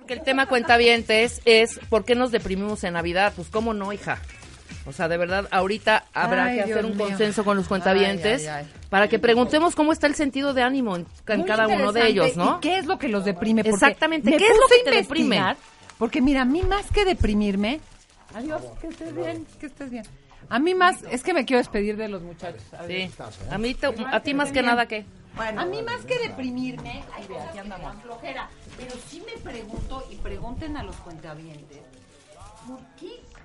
Porque el tema cuentavientes es ¿por qué nos deprimimos en Navidad? Pues cómo no, hija. O sea, de verdad, ahorita habrá que hacer un consenso con los cuentavientes para que preguntemos cómo está el sentido de ánimo en, cada uno de ellos, ¿no? ¿Qué es lo que los deprime? Exactamente, ¿qué es lo que te deprime? Porque mira, a mí más que deprimirme, adiós, que estés bien, que estés bien. A mí más, es que me quiero despedir de los muchachos. Sí. A mí, a ti más que nada, ¿qué? Bueno, a mí más que deprimirme, hay cosas que me dan flojera. Pero sí me pregunto, y pregunten a los cuentavientes,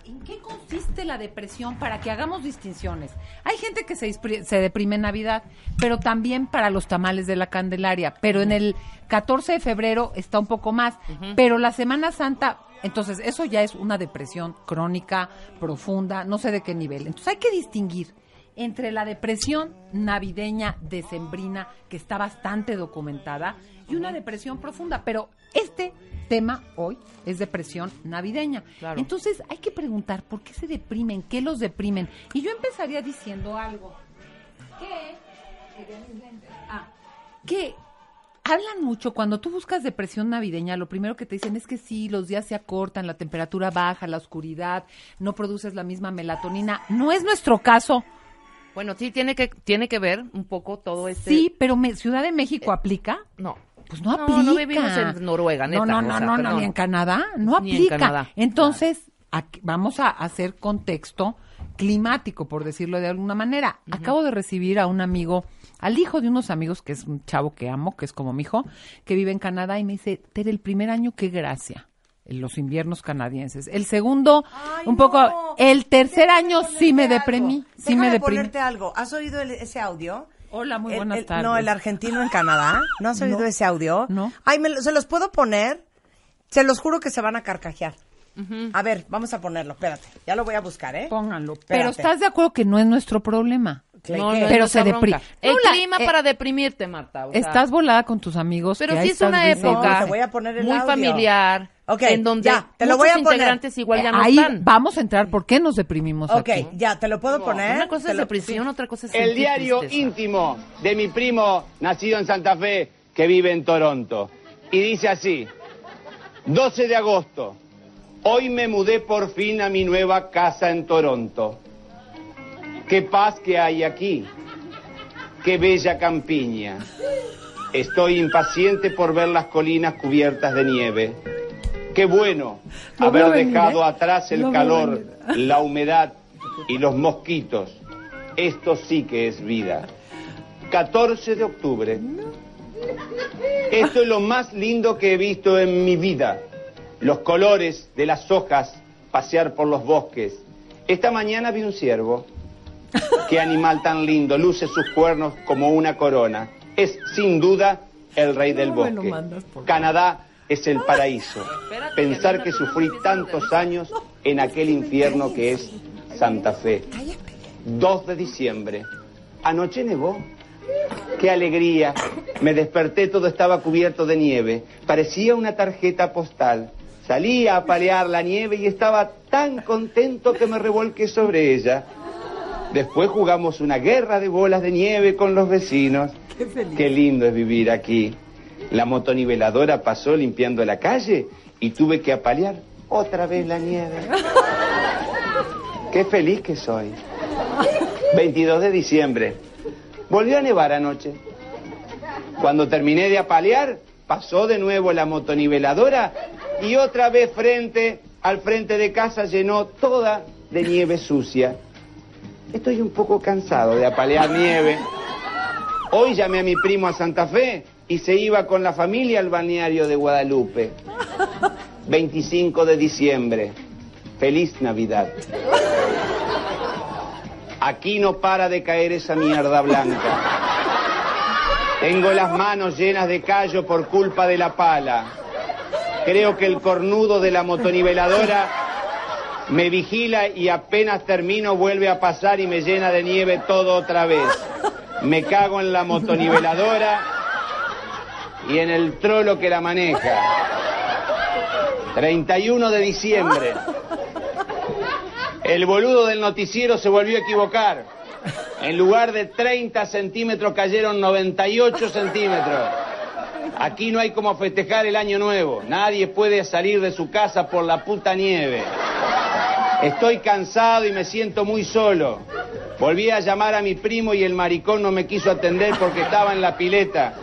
¿En qué consiste la depresión para que hagamos distinciones? Hay gente que se, se, deprime en Navidad, pero también para los tamales de la Candelaria, pero en el 14 de febrero está un poco más, pero la Semana Santa, entonces eso ya es una depresión crónica, profunda, no sé de qué nivel. Entonces hay que distinguir entre la depresión navideña decembrina, que está bastante documentada, y una depresión profunda. Pero este tema hoy es depresión navideña. Entonces hay que preguntar por qué se deprimen, qué los deprimen. Y yo empezaría diciendo algo. Que, ah, que hablan mucho, cuando tú buscas depresión navideña, lo primero que te dicen es que sí, los días se acortan, la temperatura baja, la oscuridad, no produces la misma melatonina. No es nuestro caso. Bueno, sí, tiene que, tiene que ver un poco todo este... Sí, pero Ciudad de México eh, aplica. No. Pues no, aplica. No, vivimos en Noruega, neta. No, no, no, no, no, ni en Canadá, no aplica. Entonces, vamos a hacer contexto climático, por decirlo de alguna manera. Acabo de recibir a un amigo, al hijo de unos amigos, que es un chavo que amo, que es como mi hijo, que vive en Canadá, y me dice, Tere, el primer año, qué gracia los inviernos canadienses. El segundo, un poco. El tercer año sí me deprimí. Sí me deprimí. ponerte algo. ¿Has oído ese audio? Hola, muy buenas tardes. No, el argentino en Canadá. ¿No has oído ese audio? No. Ay, se los puedo poner. Se los juro que se van a carcajear. A ver, vamos a ponerlo, espérate. Ya lo voy a buscar, ¿eh? Pónganlo. Pero estás de acuerdo que no es nuestro problema. No, no, pero se deprime. El clima eh, para deprimirte, Marta. estás volada con tus amigos. Pero sí es una época muy familiar. Ok, en donde ya, te lo voy a integrantes Ahí vamos a entrar, ¿por qué nos deprimimos Ok, ya, te lo puedo poner. Una cosa es depresión, otra cosa es El diario íntimo de mi primo, nacido en Santa Fe, que vive en Toronto. Y dice así, 12 de agosto, hoy me mudé por fin a mi nueva casa en Toronto. Qué paz que hay aquí, qué bella campiña. Estoy impaciente por ver las colinas cubiertas de nieve Qué bueno haber dejado ¿eh? atrás el calor, la humedad y los mosquitos. Esto sí que es vida. 14 de octubre. Esto es lo más lindo que he visto en mi vida. Los colores de las hojas pasear por los bosques. Esta mañana vi un ciervo. Qué animal tan lindo, luce sus cuernos como una corona. Es sin duda el rey del bosque. Canadá es el paraíso. Pensar que sufrí tantos años en aquel infierno que es Santa Fe. 2 de diciembre. Anoche nevó. ¡Qué alegría! Me desperté, todo estaba cubierto de nieve. Parecía una tarjeta postal. Salí a palear la nieve y estaba tan contento que me revolqué sobre ella. Después jugamos una guerra de bolas de nieve con los vecinos. Qué, Qué lindo es vivir aquí. La motoniveladora pasó limpiando la calle y tuve que apalear otra vez la nieve. Qué feliz que soy. 22 de diciembre. Volvió a nevar anoche. Cuando terminé de apalear, pasó de nuevo la motoniveladora y otra vez frente al frente de casa llenó toda de nieve sucia. Estoy un poco cansado de apalear nieve. Hoy llamé a mi primo a Santa Fe y se iba con la familia al balneario de Guadalupe. 25 de diciembre. Feliz Navidad. Aquí no para de caer esa mierda blanca. Tengo las manos llenas de callo por culpa de la pala. Creo que el cornudo de la motoniveladora me vigila y apenas termino vuelve a pasar y me llena de nieve todo otra vez. Me cago en la motoniveladora y en el trolo que la maneja. 31 de diciembre. El boludo del noticiero se volvió a equivocar. En lugar de 30 centímetros cayeron 98 centímetros. Aquí no hay como festejar el año nuevo. Nadie puede salir de su casa por la puta nieve. Estoy cansado y me siento muy solo. Volví a llamar a mi primo y el maricón no me quiso atender porque estaba en la pileta.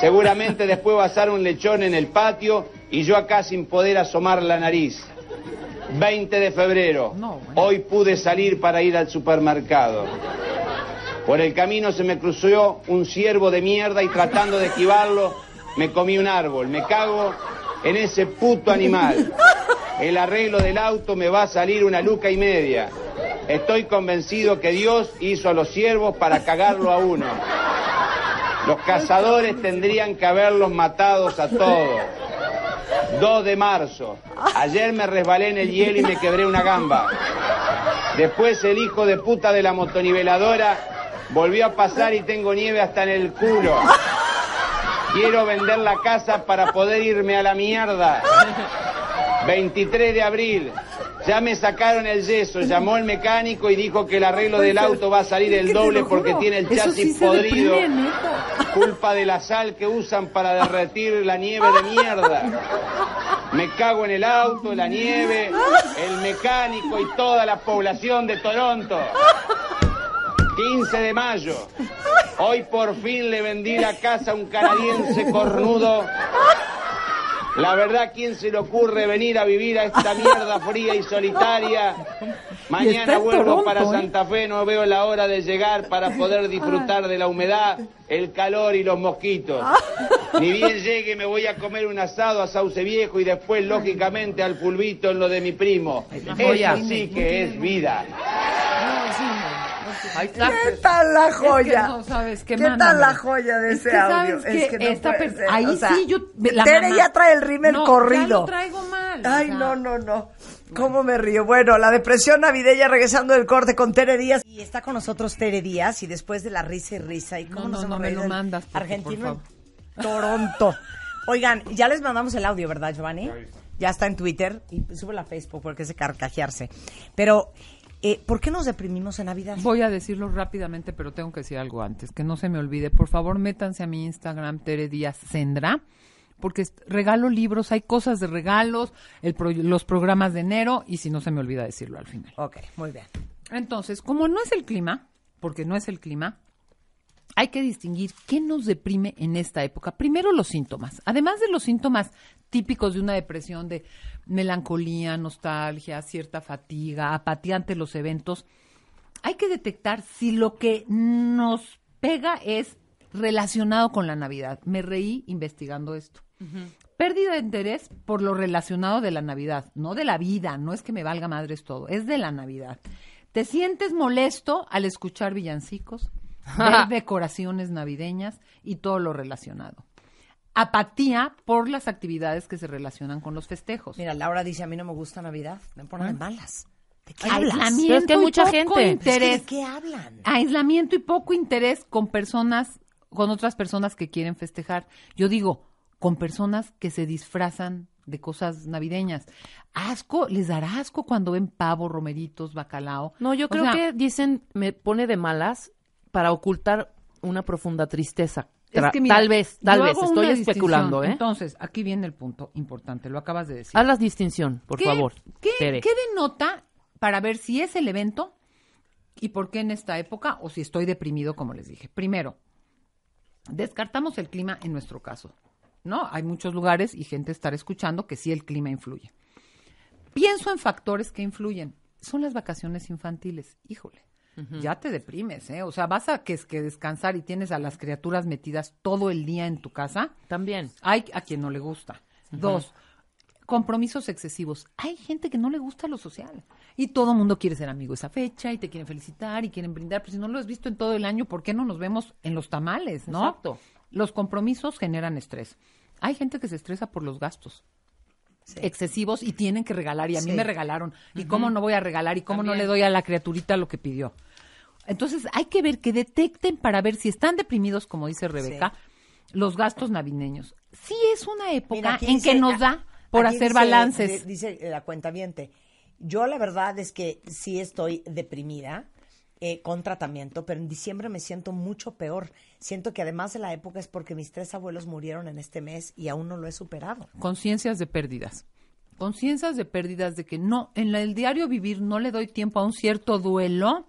Seguramente después va a asar un lechón en el patio y yo acá sin poder asomar la nariz. 20 de febrero. Hoy pude salir para ir al supermercado. Por el camino se me cruzó un ciervo de mierda y tratando de esquivarlo me comí un árbol. Me cago en ese puto animal. El arreglo del auto me va a salir una luca y media. Estoy convencido que Dios hizo a los siervos para cagarlo a uno. Los cazadores tendrían que haberlos matados a todos. 2 de marzo. Ayer me resbalé en el hielo y me quebré una gamba. Después el hijo de puta de la motoniveladora volvió a pasar y tengo nieve hasta en el culo. Quiero vender la casa para poder irme a la mierda. 23 de abril. Ya me sacaron el yeso, llamó el mecánico y dijo que el arreglo del auto va a salir el doble porque tiene el chasis podrido. culpa de la sal que usan para derretir la nieve de mierda. Me cago en el auto, la nieve, el mecánico y toda la población de Toronto. 15 de mayo. Hoy por fin le vendí la casa a un canadiense cornudo la verdad, ¿quién se le ocurre venir a vivir a esta mierda fría y solitaria? Mañana vuelvo para ¿eh? Santa Fe, no veo la hora de llegar para poder disfrutar de la humedad, el calor y los mosquitos. Ni bien llegue me voy a comer un asado a Sauce Viejo y después, lógicamente, al pulvito en lo de mi primo. Eso así que es vida. ¿Qué tal la joya? qué, tal la joya de ese audio? es que, no puede ser. Ahí sí yo. Tere ya trae el rímel el corrido. No lo traigo mal. Ay, no, no, no. ¿Cómo me río? Bueno, la depresión navideña regresando del corte con Tere Díaz. Y está con nosotros Tere Díaz y después de la risa y risa. ¿Y cómo no, nos no, lo mandas. Toronto. Oigan, ya les mandamos el audio, ¿verdad, Giovanni? Ya está en Twitter y sube la Facebook porque es carcajearse. Pero eh, ¿Por qué nos deprimimos en Navidad? Voy a decirlo rápidamente, pero tengo que decir algo antes, que no se me olvide. Por favor, métanse a mi Instagram, Tere Díaz Sendra, porque regalo libros, hay cosas de regalos, los programas de enero, y si no se me olvida decirlo al final. Ok, muy bien. Entonces, como no es el clima, porque no es el clima, hay que distinguir qué nos deprime en esta época. Primero los síntomas. Además de los síntomas típicos de una depresión de melancolía, nostalgia, cierta fatiga, apatía ante los eventos, hay que detectar si lo que nos pega es relacionado con la Navidad. Me reí investigando esto. Pérdida de interés por lo relacionado de la Navidad, no de la vida, no es que me valga madres todo, es de la Navidad. Te sientes molesto al escuchar villancicos, de decoraciones navideñas y todo lo relacionado apatía por las actividades que se relacionan con los festejos. Mira, Laura dice, a mí no me gusta Navidad, me ponen ah. malas. ¿De qué Aislamiento que hay mucha poco gente. Pues interés. qué hablan? Aislamiento y poco interés con personas, con otras personas que quieren festejar. Yo digo, con personas que se disfrazan de cosas navideñas. Asco, les dará asco cuando ven pavo, romeritos, bacalao. No, yo creo que dicen, me pone de malas para ocultar una profunda tristeza. tal vez, tal vez, estoy especulando. ¿eh? Entonces, aquí viene el punto importante, lo acabas de decir. Haz la distinción, por favor. ¿qué, denota para ver si es el evento y por qué en esta época o si estoy deprimido, como les dije? Primero, descartamos el clima en nuestro caso. ¿no? Hay muchos lugares y gente estar escuchando que sí el clima influye. Pienso en factores que influyen. Son las vacaciones infantiles, híjole ya te deprimes, ¿eh? O sea, vas a que, que descansar y tienes a las criaturas metidas todo el día en tu casa. También. Hay a quien no le gusta. Dos, compromisos excesivos. Hay gente que no le gusta lo social y todo el mundo quiere ser amigo esa fecha y te quieren felicitar y quieren brindar, pero si no lo has visto en todo el año, ¿por qué no nos vemos en los tamales, no? Exacto. Los compromisos generan estrés. Hay gente que se estresa por los gastos. excesivos y tienen que regalar y a mí me regalaron y cómo no voy a regalar y cómo no le doy a la criaturita lo que pidió. Entonces hay que ver que detecten para ver si están deprimidos, como dice Rebeca, los gastos navideños. Sí es una época en que nos da por hacer balances. Eh, dice eh, la cuenta viente. Yo la verdad es que sí estoy deprimida. Eh, con tratamiento, pero en diciembre me siento mucho peor. Siento que además de la época es porque mis tres abuelos murieron en este mes y aún no lo he superado. Conciencias de pérdidas. Conciencias de pérdidas de que no, en el diario vivir no le doy tiempo a un cierto duelo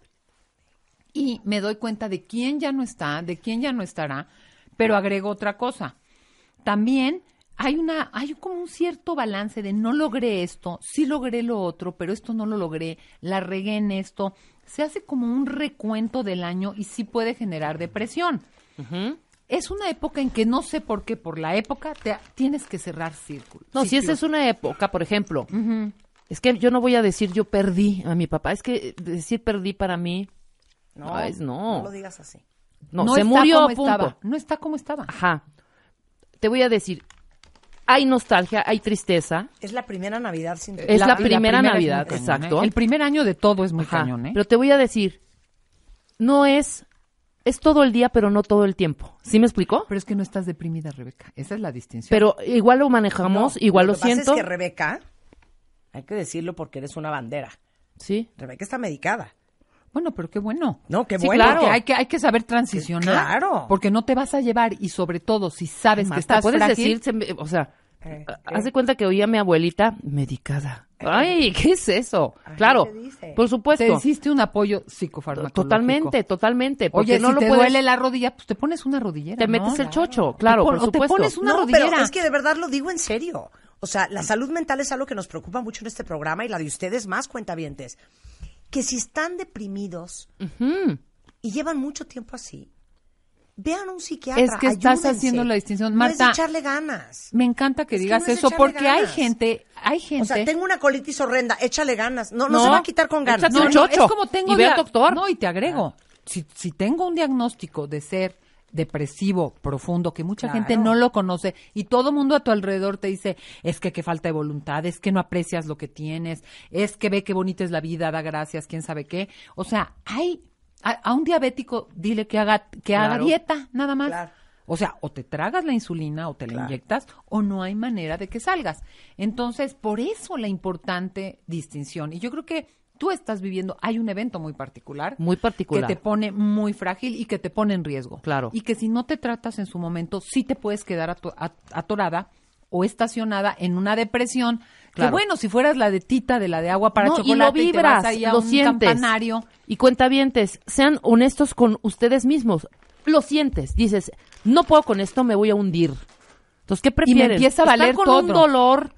y me doy cuenta de quién ya no está, de quién ya no estará, pero agrego otra cosa. También hay una hay como un cierto balance de no logré esto, sí logré lo otro, pero esto no lo logré, la regué en esto. Se hace como un recuento del año y sí puede generar depresión. Es una época en que no sé por qué, por la época, te, tienes que cerrar círculos. No, si esa es una época, por ejemplo, es que yo no voy a decir yo perdí a mi papá, es que decir perdí para mí no, no, lo digas así. No, se murió, a punto. No está como estaba. Ajá. Te voy a decir, hay nostalgia, hay tristeza. Es la primera Navidad sin Es la, primera, Navidad, ¿eh? exacto. El primer año de todo es muy cañón, ¿eh? Pero te voy a decir, no es es todo el día, pero no todo el tiempo. ¿Sí me explico Pero es que no estás deprimida, Rebeca. Esa es la distinción. Pero igual lo manejamos, igual lo, siento. es que Rebeca, hay que decirlo porque eres una bandera. Sí. Rebeca está medicada. Bueno, pero qué bueno. No, qué bueno. Claro. hay que, hay que saber transicionar. Claro. Porque no te vas a llevar y sobre todo si sabes que estás puedes decir, o sea, eh, hace eh. cuenta que oía a mi abuelita medicada. Eh. Ay, ¿qué es eso? claro, por supuesto. Te hiciste un apoyo psicofarmacológico. Totalmente, totalmente. Porque Oye, no si te duele la rodilla, pues te pones una rodillera. Te metes el chocho, claro, por, supuesto. O te pones una no, Pero es que de verdad lo digo en serio. O sea, la salud mental es algo que nos preocupa mucho en este programa y la de ustedes más, cuentavientes que si están deprimidos y llevan mucho tiempo así, vean un psiquiatra. Es que estás haciendo la distinción, Marta. es echarle ganas. Me encanta que digas eso porque hay gente, hay gente. O sea, tengo una colitis horrenda, échale ganas. No, no, se va a quitar con ganas. No, es como tengo y doctor. No, y te agrego. Si, si tengo un diagnóstico de ser depresivo profundo que mucha gente no lo conoce y todo mundo a tu alrededor te dice es que qué falta de voluntad es que no aprecias lo que tienes es que ve qué bonita es la vida da gracias quién sabe qué o sea hay a, un diabético dile que haga que haga dieta nada más o sea o te tragas la insulina o te la inyectas o no hay manera de que salgas entonces por eso la importante distinción y yo creo que tú estás viviendo, hay un evento muy particular. Muy particular. Que te pone muy frágil y que te pone en riesgo. Claro. Y que si no te tratas en su momento, sí te puedes quedar atorada o estacionada en una depresión. Que bueno, si fueras la de tita de la de agua para no, chocolate y lo vibras, y te vas lo sientes. campanario. Y cuentavientes, sean honestos con ustedes mismos. Lo sientes, dices, no puedo con esto, me voy a hundir. Entonces, ¿qué prefieres? Y empieza a valer con un dolor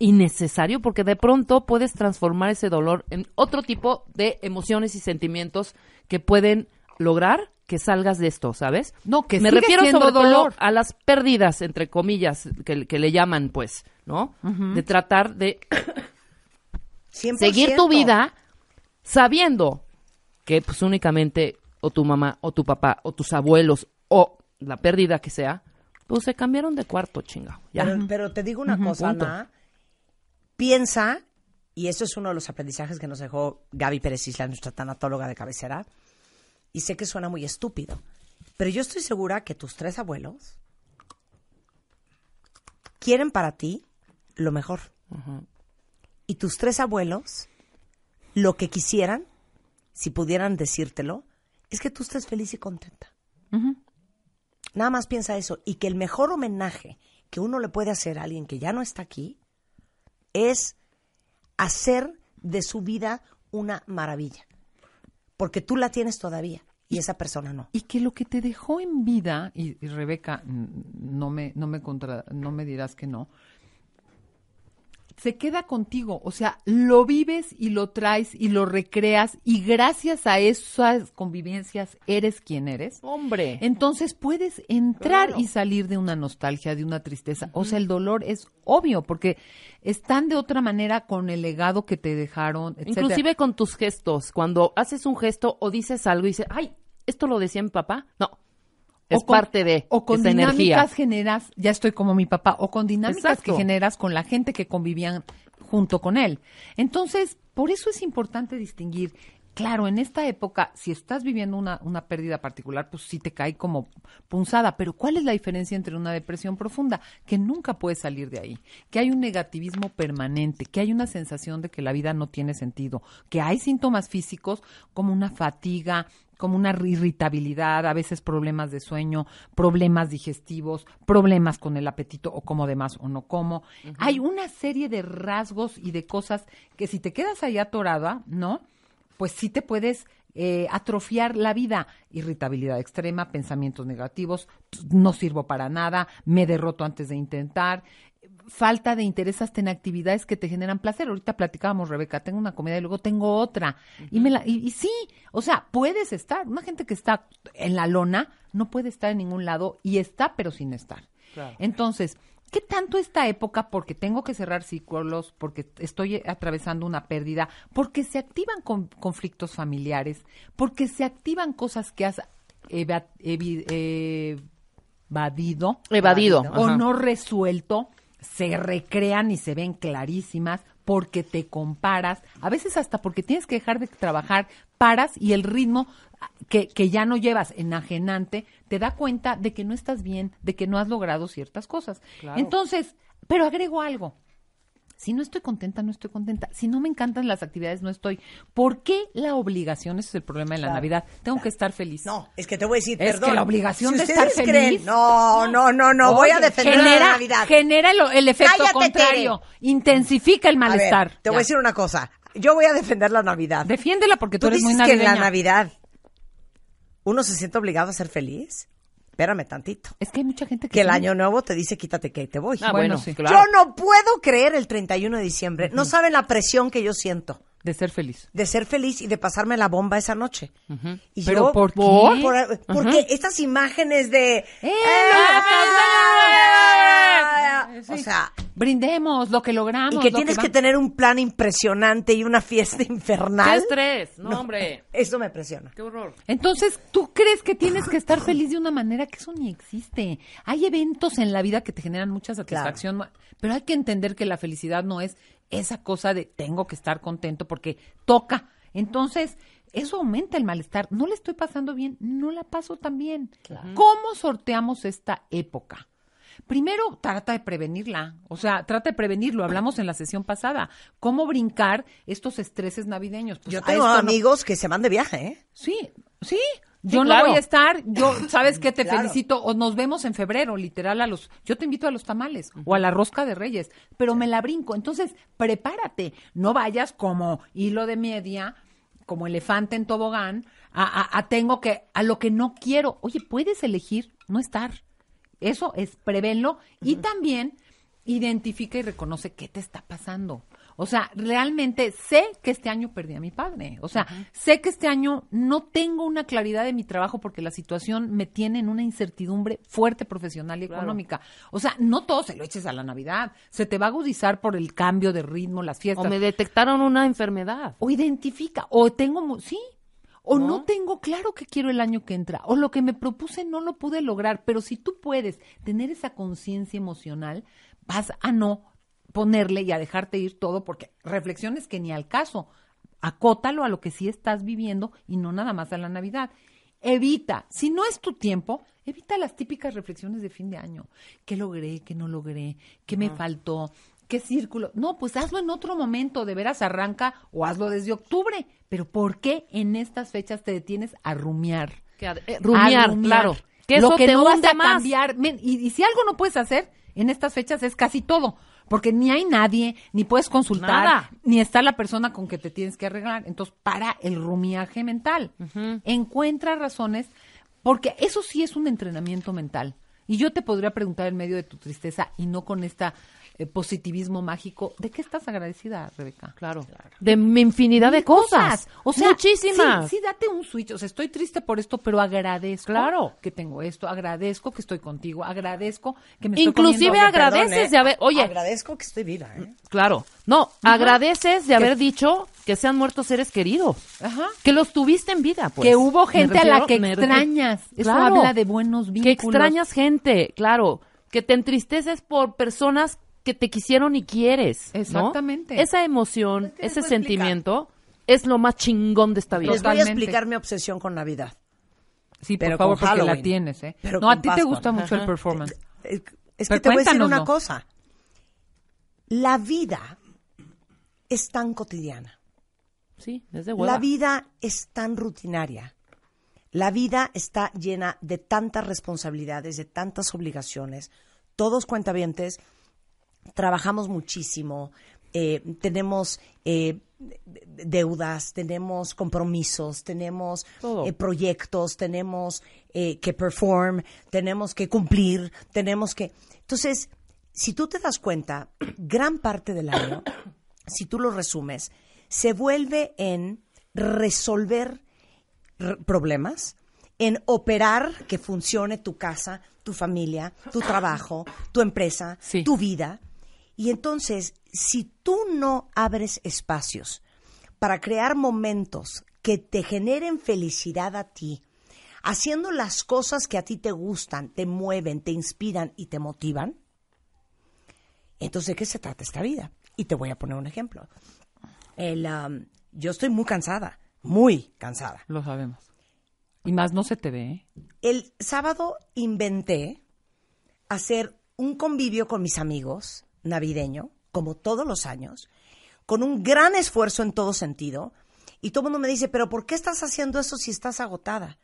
necesario, porque de pronto puedes transformar ese dolor en otro tipo de emociones y sentimientos que pueden lograr que salgas de esto, ¿sabes? No, que me refiero sobre dolor. todo a las pérdidas, entre comillas, que, le llaman, pues, ¿no? De tratar de seguir tu vida sabiendo que pues únicamente o tu mamá o tu papá o tus abuelos o la pérdida que sea, pues se cambiaron de cuarto, chinga. Pero, te digo una cosa, Ana, Piensa, y eso es uno de los aprendizajes que nos dejó Gaby Pérez Isla, nuestra tanatóloga de cabecera, y sé que suena muy estúpido, pero yo estoy segura que tus tres abuelos quieren para ti lo mejor. Y tus tres abuelos, lo que quisieran, si pudieran decírtelo, es que tú estés feliz y contenta. Nada más piensa eso. Y que el mejor homenaje que uno le puede hacer a alguien que ya no está aquí es hacer de su vida una maravilla. Porque tú la tienes todavía y, esa persona no. Y que lo que te dejó en vida, y, Rebeca, no me, no, me no me dirás que no, se queda contigo, o sea, lo vives y lo traes y lo recreas y gracias a esas convivencias eres quien eres. Hombre. Entonces puedes entrar y salir de una nostalgia, de una tristeza. O sea, el dolor es obvio porque están de otra manera con el legado que te dejaron. Inclusive con tus gestos, cuando haces un gesto o dices algo y dices, ay, esto lo decía mi papá. No, es parte de parte de o con dinámicas generas ya estoy como mi papá o con dinámicas que generas con la gente que convivían junto con él entonces por eso es importante distinguir Claro, en esta época, si estás viviendo una, una, pérdida particular, pues sí te cae como punzada, pero ¿cuál es la diferencia entre una depresión profunda? Que nunca puedes salir de ahí, que hay un negativismo permanente, que hay una sensación de que la vida no tiene sentido, que hay síntomas físicos como una fatiga, como una irritabilidad, a veces problemas de sueño, problemas digestivos, problemas con el apetito o como demás o no como. Hay una serie de rasgos y de cosas que si te quedas ahí atorada, ¿no? Pues sí te puedes eh, atrofiar la vida. Irritabilidad extrema, pensamientos negativos, no sirvo para nada, me derroto antes de intentar, falta de interés en actividades que te generan placer. Ahorita platicábamos, Rebeca, tengo una comida y luego tengo otra. y, me la, y, sí, o sea, puedes estar. Una gente que está en la lona no puede estar en ningún lado y está, pero sin estar. Entonces, ¿qué tanto esta época? Porque tengo que cerrar ciclos, porque estoy atravesando una pérdida, porque se activan conflictos familiares, porque se activan cosas que has eh, evadido, evadido o no resuelto se recrean y se ven clarísimas porque te comparas, a veces hasta porque tienes que dejar de trabajar, paras y el ritmo que, que, ya no llevas enajenante te da cuenta de que no estás bien, de que no has logrado ciertas cosas. Entonces, pero agrego algo, si no estoy contenta, no estoy contenta. Si no me encantan las actividades, no estoy. ¿Por qué la obligación? Ese es el problema de la Navidad. Tengo que estar feliz. No, es que te voy a decir, es Que la obligación de estar feliz. no, no, no, no, voy a defender la Navidad. Genera el, efecto contrario. Intensifica el malestar. te voy a decir una cosa. Yo voy a defender la Navidad. Defiéndela porque tú, eres dices muy navideña. que en la Navidad uno se siente obligado a ser feliz espérame tantito. Es que hay mucha gente que... Que el año nuevo te dice, quítate que te voy. Ah, bueno, sí, claro. Yo no puedo creer el 31 de diciembre. No saben la presión que yo siento. De ser feliz. De ser feliz y de pasarme la bomba esa noche. ¿Pero por qué? porque estas imágenes de... o sea... Brindemos lo que logramos. Y que tienes que, tener un plan impresionante y una fiesta infernal. ¡Qué estrés! No, hombre. Eso me presiona. ¡Qué horror! Entonces, ¿tú crees que tienes que estar feliz de una manera que eso ni existe? Hay eventos en la vida que te generan mucha satisfacción, pero hay que entender que la felicidad no es esa cosa de tengo que estar contento porque toca. Entonces, eso aumenta el malestar. No le estoy pasando bien, no la paso tan bien. ¿Cómo sorteamos esta época? Primero, trata de prevenirla, o sea, trata de prevenirlo, hablamos en la sesión pasada, cómo brincar estos estreses navideños. Pues Yo tengo amigos que se van de viaje, ¿eh? Sí, sí, yo no voy a estar, yo, ¿sabes qué? Te felicito, o nos vemos en febrero, literal, a los, yo te invito a los tamales, o a la rosca de reyes, pero me la brinco, entonces, prepárate, no vayas como hilo de media, como elefante en tobogán, a, a, tengo que, a lo que no quiero, oye, puedes elegir no estar, eso es, prevenlo, y también identifica y reconoce qué te está pasando, o sea, realmente sé que este año perdí a mi padre. O sea, sé que este año no tengo una claridad de mi trabajo porque la situación me tiene en una incertidumbre fuerte profesional y económica. O sea, no todo se lo eches a la Navidad. Se te va a agudizar por el cambio de ritmo, las fiestas. O me detectaron una enfermedad. O identifica. O tengo, sí, o ¿No? ¿no? tengo claro que quiero el año que entra, o lo que me propuse no lo pude lograr, pero si tú puedes tener esa conciencia emocional, vas a no ponerle y a dejarte ir todo, porque reflexiones que ni al caso, acótalo a lo que sí estás viviendo y no nada más a la Navidad. Evita, si no es tu tiempo, evita las típicas reflexiones de fin de año. ¿Qué logré? ¿Qué no logré? ¿Qué me faltó? ¿Qué círculo? No, pues hazlo en otro momento, de veras arranca o hazlo desde octubre. Pero ¿por qué en estas fechas te detienes a rumiar? Eh, rumiar, claro. lo que te no a cambiar. y si algo no puedes hacer en estas fechas es casi todo porque ni hay nadie, ni puedes consultar, ni está la persona con que te tienes que arreglar. Entonces, para el rumiaje mental, encuentra razones, porque eso sí es un entrenamiento mental. Y yo te podría preguntar en medio de tu tristeza y no con esta eh, positivismo mágico. ¿De qué estás agradecida, Rebeca? Claro. claro. De infinidad de cosas. O sea, muchísimas. Sí, sí, date un switch. O sea, estoy triste por esto, pero agradezco claro. que tengo esto, agradezco que estoy contigo, agradezco que me Inclusive estoy agradeces Inclusive ¿eh? agradeces de haber, oye, agradezco que estoy viva, ¿eh? Claro. No, agradeces de haber dicho que se han muerto seres queridos. Ajá. Que los tuviste en vida, pues. Que hubo gente a la que extrañas. Eso claro. habla de buenos vínculos. Que extrañas gente, claro. Que te entristeces por personas que te quisieron y quieres. Exactamente. Esa emoción, pues, ese sentimiento es lo más chingón de esta vida. Les voy a explicar mi obsesión con Navidad. Sí, por favor, porque la tienes, ¿eh? no, a ti te gusta mucho el performance. Es que te voy a decir una cosa. La vida es tan cotidiana. Sí, desde hueva. La vida es tan rutinaria. La vida está llena de tantas responsabilidades, de tantas obligaciones. Todos cuentavientes trabajamos muchísimo, eh, tenemos eh, deudas, tenemos compromisos, tenemos eh, proyectos, tenemos que perform, tenemos que cumplir, tenemos que... Entonces, si tú te das cuenta, gran parte del año, si tú lo resumes, se vuelve en resolver problemas, en operar que funcione tu casa, tu familia, tu trabajo, tu empresa, tu vida y entonces, si tú no abres espacios para crear momentos que te generen felicidad a ti, haciendo las cosas que a ti te gustan, te mueven, te inspiran y te motivan, entonces, ¿de qué se trata esta vida? Y te voy a poner un ejemplo. El, yo estoy muy cansada, muy cansada. Lo sabemos. Y más no se te ve. ¿eh? El sábado inventé hacer un convivio con mis amigos navideño, como todos los años, con un gran esfuerzo en todo sentido. Y todo el mundo me dice, pero ¿por qué estás haciendo eso si estás agotada?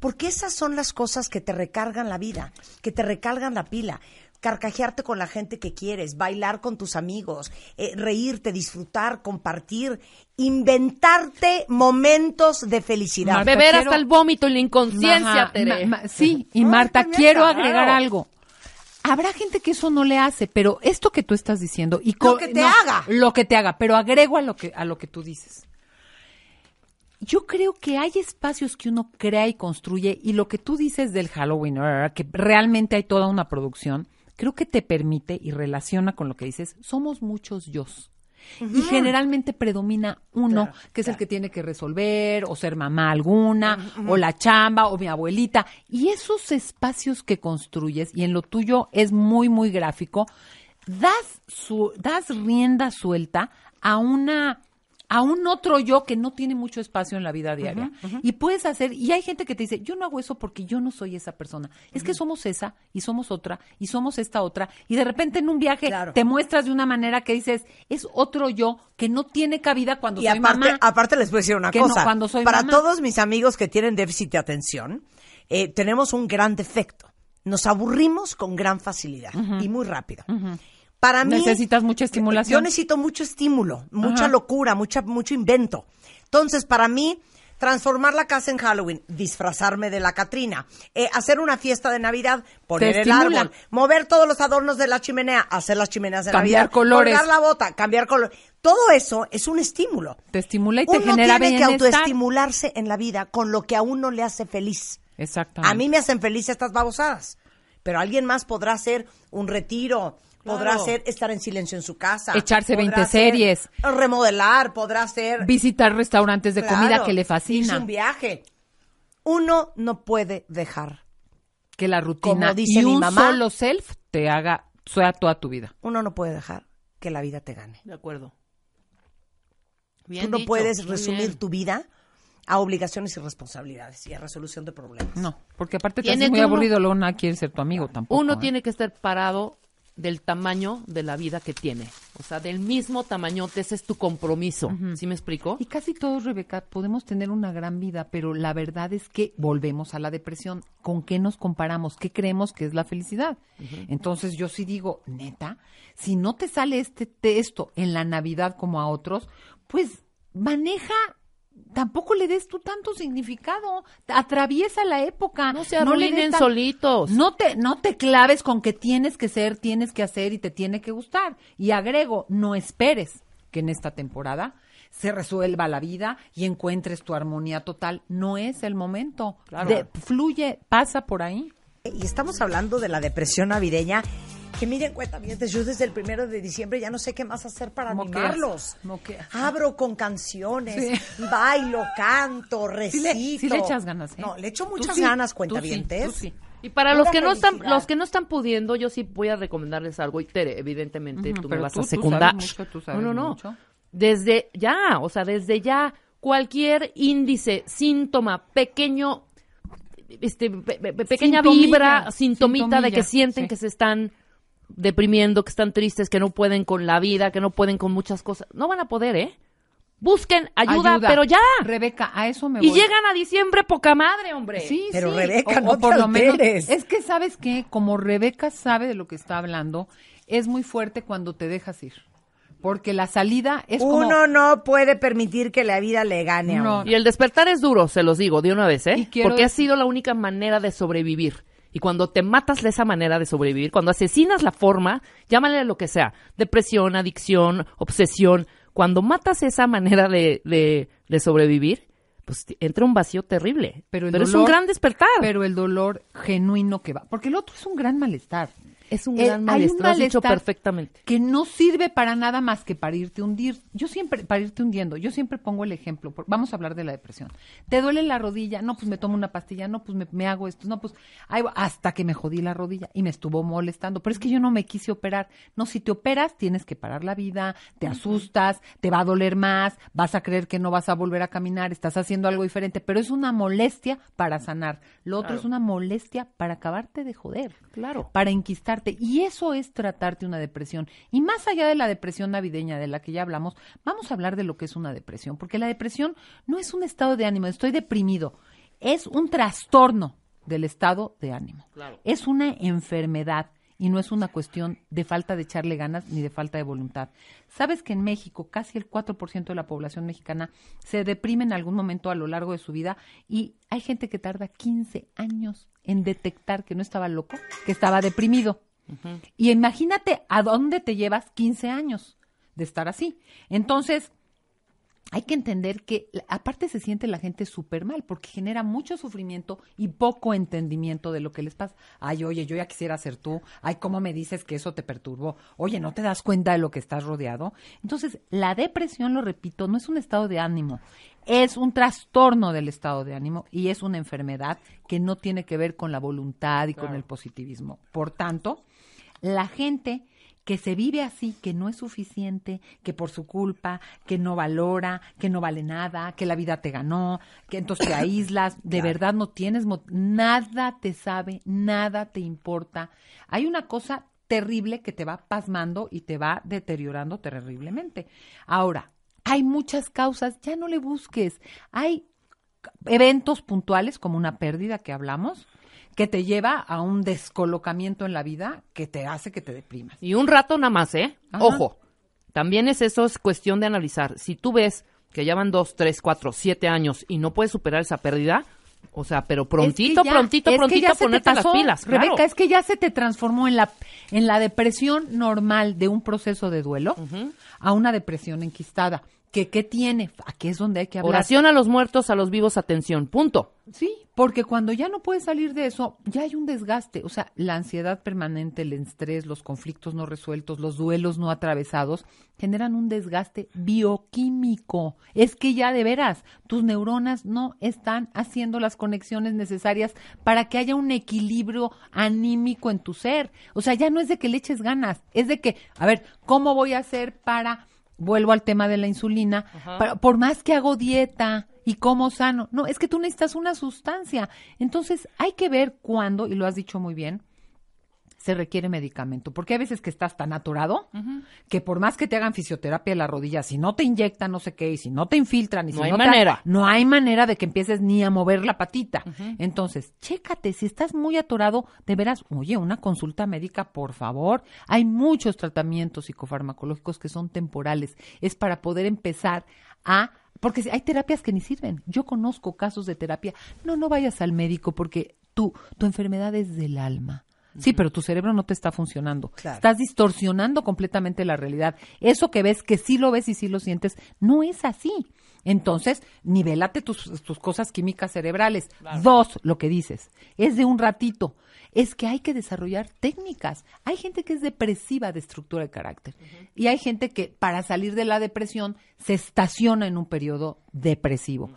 Porque esas son las cosas que te recargan la vida, que te recargan la pila. Carcajearte con la gente que quieres, bailar con tus amigos, eh, reírte, disfrutar, compartir, inventarte momentos de felicidad. Beber hasta el vómito y la inconsciencia, sí, y Marta quiero agregar algo habrá gente que eso no le hace, pero esto que tú estás diciendo y lo que te haga, lo que te haga, pero agrego a lo que a lo que tú dices. Yo creo que hay espacios que uno crea y construye y lo que tú dices del Halloween, que realmente hay toda una producción, creo que te permite y relaciona con lo que dices, somos muchos yo y generalmente predomina uno, que es el que tiene que resolver, o ser mamá alguna, o la chamba, o mi abuelita. Y esos espacios que construyes, y en lo tuyo es muy, muy gráfico, das, su, das rienda suelta a una a un otro yo que no tiene mucho espacio en la vida diaria. Y puedes hacer, y hay gente que te dice, yo no hago eso porque yo no soy esa persona. Es que somos esa y somos otra y somos esta otra. Y de repente en un viaje te muestras de una manera que dices, es otro yo que no tiene cabida cuando soy aparte, mamá. Aparte les puedo decir una cosa. cuando soy Para todos mis amigos que tienen déficit de atención, eh, tenemos un gran defecto. Nos aburrimos con gran facilidad y muy rápido. Para mí. Necesitas mucha estimulación. Yo necesito mucho estímulo, mucha locura, mucha, mucho invento. Entonces, para mí, transformar la casa en Halloween, disfrazarme de la Catrina, eh, hacer una fiesta de Navidad, poner el árbol, mover todos los adornos de la chimenea, hacer las chimeneas de cambiar colores. colgar la bota, cambiar color. Todo eso es un estímulo. Te estimula y te uno genera tiene que autoestimularse en la vida con lo que a uno le hace feliz. Exactamente. A mí me hacen feliz estas babosadas, pero alguien más podrá hacer un retiro, Podrá ser estar en silencio en su casa. Echarse 20 series. Remodelar, podrá ser... Visitar restaurantes de comida que le fascina. Es un viaje. Uno no puede dejar. Que la rutina como dice y un solo self te haga, sea toda tu vida. Uno no puede dejar que la vida te gane. De acuerdo. Tú no puedes resumir tu vida a obligaciones y responsabilidades y a resolución de problemas. No, porque aparte te hace muy aburrido, aburrido, Lona quiere ser tu amigo tampoco. Uno ¿eh? tiene que estar parado del tamaño de la vida que tiene. O sea, del mismo tamaño, ese es tu compromiso. ¿Sí me explico? Y casi todos, Rebeca, podemos tener una gran vida, pero la verdad es que volvemos a la depresión. ¿Con qué nos comparamos? ¿Qué creemos que es la felicidad? Entonces yo sí digo, neta, si no te sale este texto este, en la Navidad como a otros, pues maneja tampoco le des tú tanto significado. Atraviesa la época. No se no solitos. No te, no te claves con que tienes que ser, tienes que hacer y te tiene que gustar. Y agrego, no esperes que en esta temporada se resuelva la vida y encuentres tu armonía total. No es el momento. fluye, pasa por ahí. Y estamos hablando de la depresión navideña que miren cuentavientes, yo desde el primero de diciembre ya no sé qué más hacer para animarlos. Abro con canciones, bailo, canto, recito. Sí le, echas ganas. ¿eh? No, le echo muchas ganas, cuentavientes. y para los que no están, los que no están pudiendo, yo sí voy a recomendarles algo. Y Tere, evidentemente, tú me vas a secundar. no, no, no. Desde ya, o sea, desde ya, cualquier índice, síntoma, pequeño, este, pequeña vibra, sintomita de que sienten que se están deprimiendo, que están tristes, que no pueden con la vida, que no pueden con muchas cosas. No van a poder, ¿eh? Busquen ayuda, pero ya. Rebeca, a eso me voy. Y llegan a diciembre poca madre, hombre. Sí, pero Rebeca, no por lo menos. Es que sabes que, como Rebeca sabe de lo que está hablando, es muy fuerte cuando te dejas ir porque la salida es uno no puede permitir que la vida le gane a uno. y el despertar es duro se los digo de una vez eh porque ha sido la única manera de sobrevivir y cuando te matas de esa manera de sobrevivir, cuando asesinas la forma, llámale lo que sea, depresión, adicción, obsesión, cuando matas esa manera de, de, sobrevivir, pues entra un vacío terrible. Pero, es un gran despertar. Pero el dolor genuino que va. Porque el otro es un gran malestar. Es un eh, gran maestro malestar, lo has dicho perfectamente. Que no sirve para nada más que para irte hundir. Yo siempre, para irte hundiendo, yo siempre pongo el ejemplo. vamos a hablar de la depresión. ¿Te duele la rodilla? No, pues me tomo una pastilla. No, pues me, hago esto. No, pues hasta que me jodí la rodilla y me estuvo molestando. Pero es que yo no me quise operar. No, si te operas, tienes que parar la vida, te asustas, te va a doler más, vas a creer que no vas a volver a caminar, estás haciendo algo diferente. Pero es una molestia para sanar. Lo otro es una molestia para acabarte de joder. Claro. Para inquistar y eso es tratarte una depresión. Y más allá de la depresión navideña de la que ya hablamos, vamos a hablar de lo que es una depresión, porque la depresión no es un estado de ánimo, estoy deprimido, es un trastorno del estado de ánimo. Es una enfermedad y no es una cuestión de falta de echarle ganas ni de falta de voluntad. ¿Sabes que en México casi el 4% de la población mexicana se deprime en algún momento a lo largo de su vida y hay gente que tarda 15 años en detectar que no estaba loco, que estaba deprimido? Y imagínate a dónde te llevas 15 años de estar así. Entonces, hay que entender que aparte se siente la gente súper mal porque genera mucho sufrimiento y poco entendimiento de lo que les pasa. Ay, oye, yo ya quisiera ser tú. Ay, ¿cómo me dices que eso te perturbó? Oye, ¿no te das cuenta de lo que estás rodeado? Entonces, la depresión, lo repito, no es un estado de ánimo, es un trastorno del estado de ánimo y es una enfermedad que no tiene que ver con la voluntad y con el positivismo. Por tanto, la gente que se vive así, que no es suficiente, que por su culpa, que no valora, que no vale nada, que la vida te ganó, que entonces te aíslas, de verdad no tienes, nada te sabe, nada te importa. Hay una cosa terrible que te va pasmando y te va deteriorando terriblemente. Ahora, hay muchas causas, ya no le busques. Hay eventos puntuales como una pérdida que hablamos, que te lleva a un descolocamiento en la vida que te hace que te deprimas. Y un rato nada más, ¿eh? Ojo, también es eso, es cuestión de analizar. Si tú ves que ya van dos, tres, cuatro, siete años y no puedes superar esa pérdida, o sea, pero prontito, prontito, prontito, ponerte las pilas. Rebeca, es que ya se te transformó en la, en la depresión normal de un proceso de duelo a una depresión enquistada que qué tiene, a qué es donde hay que hablar. Oración a los muertos, a los vivos, atención, punto. Sí, porque cuando ya no puedes salir de eso, ya hay un desgaste, o sea, la ansiedad permanente, el estrés, los conflictos no resueltos, los duelos no atravesados, generan un desgaste bioquímico. Es que ya de veras, tus neuronas no están haciendo las conexiones necesarias para que haya un equilibrio anímico en tu ser. O sea, ya no es de que le eches ganas, es de que, a ver, ¿cómo voy a hacer para vuelvo al tema de la insulina, por más que hago dieta y como sano, no, es que tú necesitas una sustancia. Entonces hay que ver cuándo, y lo has dicho muy bien, se requiere medicamento. Porque hay veces que estás tan atorado que por más que te hagan fisioterapia en la rodilla, si no te inyectan no sé qué, y si no te infiltran, y no hay manera. no hay manera de que empieces ni a mover la patita. Entonces, chécate, si estás muy atorado, de veras, oye, una consulta médica, por favor. Hay muchos tratamientos psicofarmacológicos que son temporales. Es para poder empezar a porque hay terapias que ni sirven. Yo conozco casos de terapia. No, no vayas al médico porque tú, tu enfermedad es del alma. Sí, pero tu cerebro no te está funcionando. Estás distorsionando completamente la realidad. Eso que ves, que sí lo ves y sí lo sientes, no es así. Entonces, nivelate tus, cosas químicas cerebrales. Dos, lo que dices, es de un ratito. Es que hay que desarrollar técnicas. Hay gente que es depresiva de estructura de carácter. Y hay gente que para salir de la depresión se estaciona en un periodo depresivo.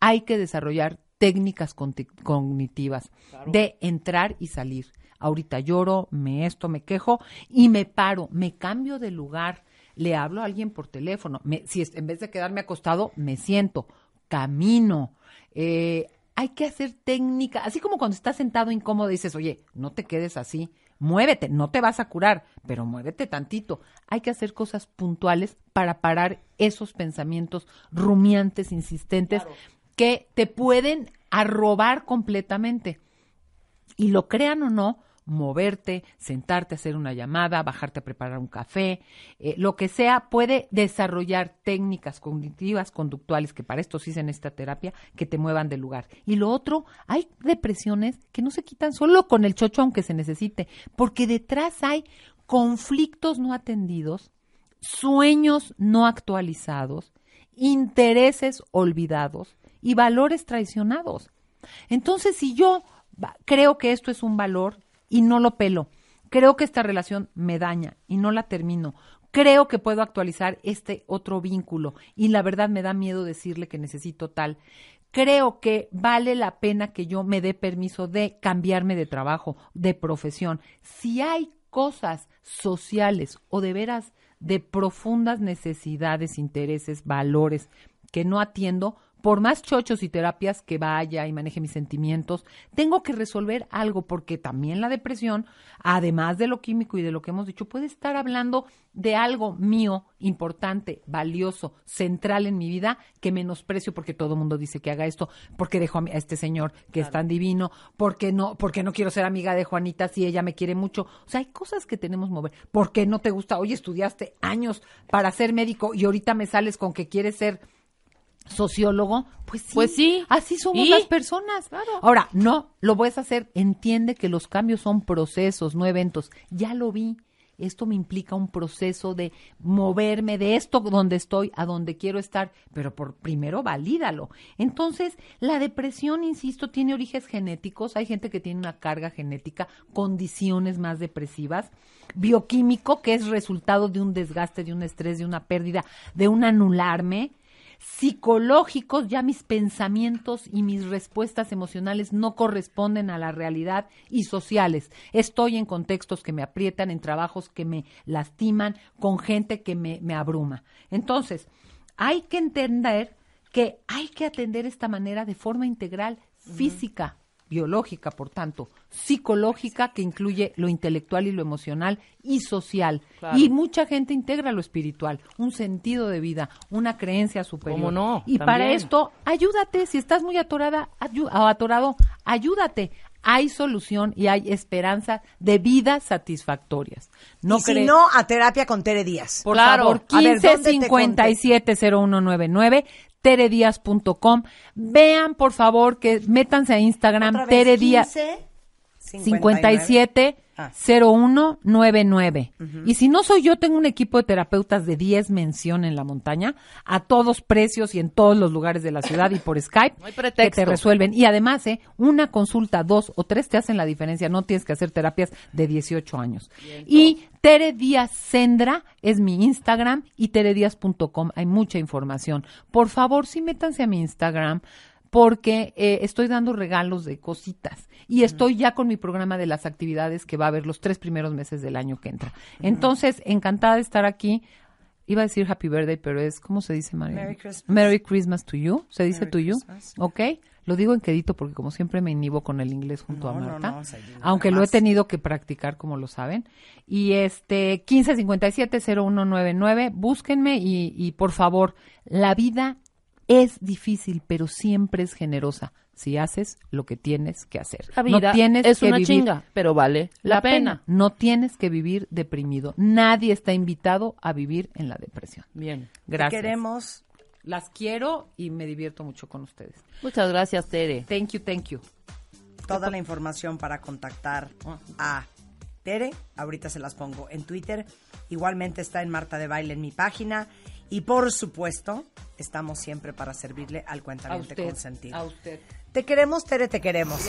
Hay que desarrollar técnicas cognitivas de entrar y salir, ahorita lloro, me esto, me quejo y me paro, me cambio de lugar, le hablo a alguien por teléfono, me, si en vez de quedarme acostado, me siento, camino. Eh, hay que hacer técnica, así como cuando estás sentado incómodo dices, oye, no te quedes así, muévete, no te vas a curar, pero muévete tantito. Hay que hacer cosas puntuales para parar esos pensamientos rumiantes, insistentes, que te pueden arrobar completamente. Y lo crean o no, moverte, sentarte a hacer una llamada, bajarte a preparar un café, eh, lo que sea, puede desarrollar técnicas cognitivas, conductuales, que para esto sí se esta terapia, que te muevan del lugar. Y lo otro, hay depresiones que no se quitan solo con el chocho, aunque se necesite, porque detrás hay conflictos no atendidos, sueños no actualizados, intereses olvidados y valores traicionados. Entonces, si yo creo que esto es un valor y no lo pelo. Creo que esta relación me daña y no la termino. Creo que puedo actualizar este otro vínculo y la verdad me da miedo decirle que necesito tal. Creo que vale la pena que yo me dé permiso de cambiarme de trabajo, de profesión. Si hay cosas sociales o de veras de profundas necesidades, intereses, valores que no atiendo, por más chochos y terapias que vaya y maneje mis sentimientos, tengo que resolver algo porque también la depresión, además de lo químico y de lo que hemos dicho, puede estar hablando de algo mío, importante, valioso, central en mi vida, que menosprecio porque todo el mundo dice que haga esto, porque dejo a, este señor que es tan divino, porque no, porque no quiero ser amiga de Juanita si ella me quiere mucho. O sea, hay cosas que tenemos que mover. ¿Por qué no te gusta? Hoy estudiaste años para ser médico y ahorita me sales con que quieres ser sociólogo, pues, pues sí, así somos las personas. Ahora, no, lo puedes hacer, entiende que los cambios son procesos, no eventos. Ya lo vi, esto me implica un proceso de moverme de esto donde estoy a donde quiero estar, pero por primero valídalo. Entonces, la depresión, insisto, tiene orígenes genéticos, hay gente que tiene una carga genética, condiciones más depresivas, bioquímico que es resultado de un desgaste, de un estrés, de una pérdida, de un anularme psicológicos, ya mis pensamientos y mis respuestas emocionales no corresponden a la realidad y sociales. Estoy en contextos que me aprietan, en trabajos que me lastiman, con gente que me, me abruma. Entonces, hay que entender que hay que atender esta manera de forma integral, física, biológica, por tanto, psicológica, que incluye lo intelectual y lo emocional y social. Y mucha gente integra lo espiritual, un sentido de vida, una creencia superior. no? Y para esto, ayúdate, si estás muy atorada atorado, ayúdate. Hay solución y hay esperanza de vidas satisfactorias. No y si no, a terapia con Tere Díaz. Por favor, 0199 teredias.com. Vean, por favor, que métanse a Instagram, teredias. 57 0199. Ah. Y si no soy yo, tengo un equipo de terapeutas de 10 mención en la montaña, a todos precios y en todos los lugares de la ciudad y por Skype, que te resuelven. Y además, ¿eh? una consulta, dos o tres te hacen la diferencia, no tienes que hacer terapias de 18 años. y Tere Díaz Sendra es mi Instagram y teredias.com. Hay mucha información. Por favor, sí métanse a mi Instagram, porque eh, estoy dando regalos de cositas y estoy ya con mi programa de las actividades que va a haber los tres primeros meses del año que entra. Entonces, encantada de estar aquí. Iba a decir Happy Birthday, pero es, ¿cómo se dice, María? Merry Christmas. Merry Christmas to you. ¿Se dice to you? Ok. Lo digo en quedito porque como siempre me inhibo con el inglés junto a Marta. aunque lo he tenido que practicar, como lo saben. Y este, 1557-0199, búsquenme y, y por favor, la vida es difícil, pero siempre es generosa si haces lo que tienes que hacer. La vida no tienes es que una vivir, chinga, pero vale la, pena. No tienes que vivir deprimido. Nadie está invitado a vivir en la depresión. Bien, gracias. queremos. Las quiero y me divierto mucho con ustedes. Muchas gracias, Tere. Thank you, thank you. Toda la información para contactar a Tere, ahorita se las pongo en Twitter. Igualmente está en Marta de Baile en mi página y por supuesto, estamos siempre para servirle al cuentamiento consentido. A usted. Te queremos, Tere, te queremos.